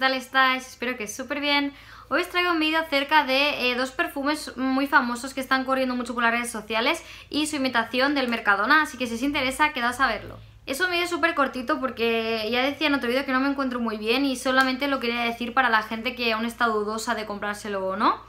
tal estáis? Espero que súper bien. Hoy os traigo un vídeo acerca de eh, dos perfumes muy famosos que están corriendo mucho por las redes sociales y su imitación del Mercadona, así que si os interesa, quedaos a verlo. Es un vídeo súper cortito porque ya decía en otro vídeo que no me encuentro muy bien y solamente lo quería decir para la gente que aún está dudosa de comprárselo o no.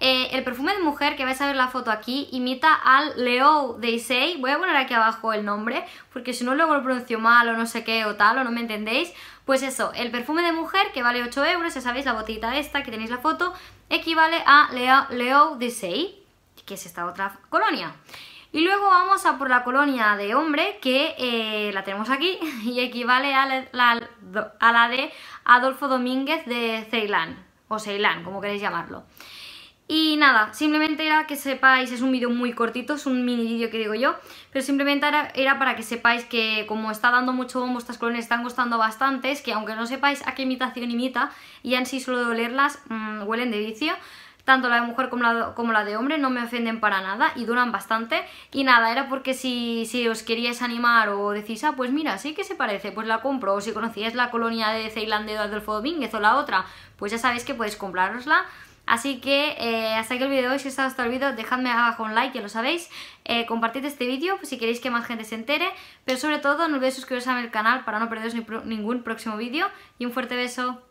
Eh, el perfume de mujer, que vais a ver la foto aquí, imita al Leo de Sei. Voy a poner aquí abajo el nombre, porque si no luego lo pronuncio mal o no sé qué o tal, o no me entendéis. Pues eso, el perfume de mujer, que vale 8 euros, ya sabéis, la botita esta, que tenéis la foto, equivale a Leo, de Sei. que es esta otra colonia. Y luego vamos a por la colonia de hombre, que eh, la tenemos aquí, y equivale a la, a la de Adolfo Domínguez de Ceilán, o Ceilán, como queréis llamarlo. Y nada, simplemente era que sepáis, es un vídeo muy cortito, es un mini vídeo que digo yo, pero simplemente era, para que sepáis que como está dando mucho bombo, estas colonias están costando bastantes, que aunque no sepáis a qué imitación imita, y en sí solo de olerlas mm, huelen de vicio, tanto la de mujer como la, como la, de hombre no me ofenden para nada y duran bastante. Y nada, era porque si, si os queríais animar o decís, ah, pues mira, sí que se parece, pues la compro, o si conocíais la colonia de Ceilán de Adolfo Domínguez o la otra, pues ya sabéis que podéis comprarosla Así que eh, hasta aquí el vídeo de hoy, si os ha gustado el vídeo dejadme abajo un like, ya lo sabéis, eh, compartid este vídeo pues, si queréis que más gente se entere, pero sobre todo no olvidéis suscribiros mi canal para no perderos ningún próximo vídeo y un fuerte beso.